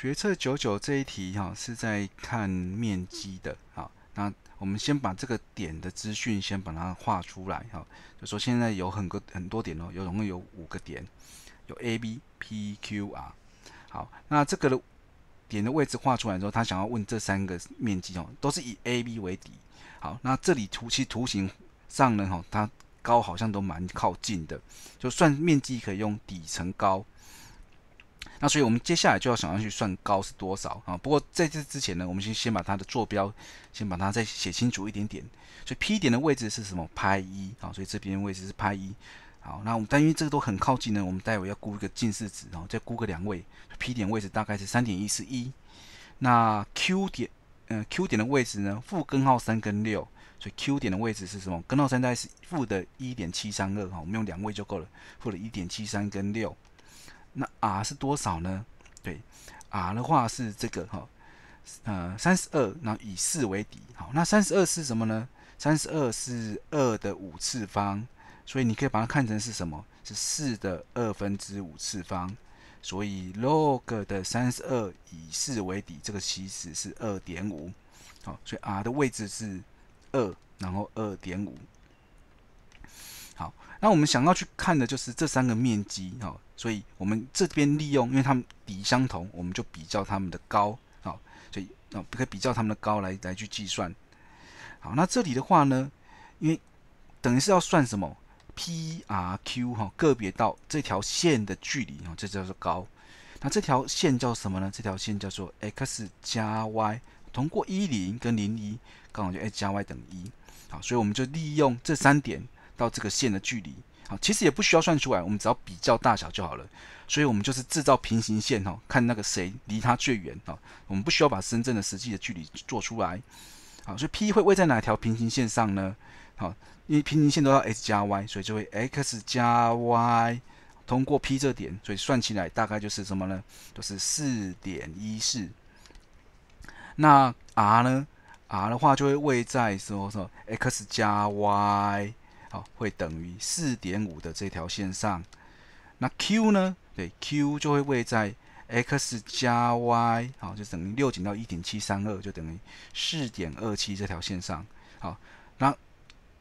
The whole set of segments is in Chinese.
决策九九这一题哈是在看面积的，哈，那我们先把这个点的资讯先把它画出来哈，就说现在有很多很多点哦，有总共有五个点，有 A、B、P、Q、R，好，那这个的点的位置画出来之后，他想要问这三个面积哦，都是以 AB 为底，好，那这里图其实图形上呢，哈，它高好像都蛮靠近的，就算面积可以用底乘高。那所以，我们接下来就要想要去算高是多少啊？不过在这之前呢，我们先先把它的坐标，先把它再写清楚一点点。所以 P 点的位置是什么？拍一啊，所以这边位置是拍一。好，那我们但因为这都很靠近呢，我们待会要估一个近似值，然后再估个两位。P 点位置大概是三点一四一。那 Q 点，嗯，Q 点的位置呢？负根号三跟六。所以 Q 点的位置是什么？根号三大概是负的一点七三二哈，我们用两位就够了，负的一点七三跟六。那 r 是多少呢？对，r 的话是这个哈，呃，三十二，后以四为底，好，那三十二是什么呢？三十二是二的五次方，所以你可以把它看成是什么？是四的二分之五次方，所以 log 的三十二以四为底，这个其实是二点五，好，所以 r 的位置是二，然后二点五。好，那我们想要去看的就是这三个面积，哈，所以我们这边利用，因为它们底相同，我们就比较它们的高，好，所以啊，可以比较它们的高来来去计算。好，那这里的话呢，因为等于是要算什么？P R Q 哈，个别到这条线的距离，哈，这叫做高。那这条线叫什么呢？这条线叫做 x 加 y，通过一零跟零一，刚好就 x 加 y 等于一，好，所以我们就利用这三点。到这个线的距离，好，其实也不需要算出来，我们只要比较大小就好了。所以，我们就是制造平行线哦，看那个谁离它最远啊。我们不需要把深圳的实际的距离做出来，好，所以 P 会位在哪条平行线上呢？好，因为平行线都要 x 加 y，所以就会 x 加 y 通过 P 这点，所以算起来大概就是什么呢？就是四点一四。那 R 呢？R 的话就会位在说什么？x 加 y。好，会等于四点五的这条线上，那 Q 呢？对，Q 就会位在 x 加 y，好，就等于六减到一点七三二，就等于四点二七这条线上。好，那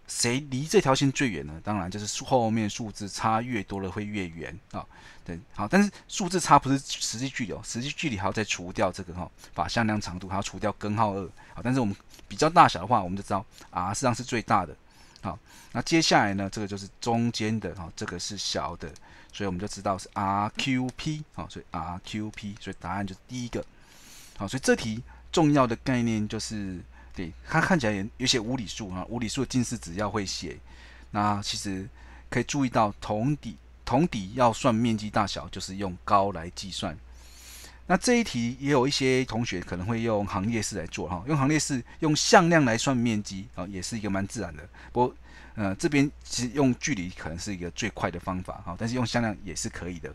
谁离这条线最远呢？当然就是数后面数字差越多了会越远啊。对，好，但是数字差不是实际距离哦，实际距离还要再除掉这个哈，把向量长度还要除掉根号二。好，但是我们比较大小的话，我们就知道 R 实际上是最大的。好，那接下来呢？这个就是中间的，哈，这个是小的，所以我们就知道是 RQP，好，所以 RQP，所以答案就是第一个，好，所以这题重要的概念就是，对，它看起来有些无理数哈，无理数近似只要会写，那其实可以注意到同底同底要算面积大小，就是用高来计算。那这一题也有一些同学可能会用行列式来做哈，用行列式用向量来算面积啊，也是一个蛮自然的。不过，呃，这边其实用距离可能是一个最快的方法哈，但是用向量也是可以的。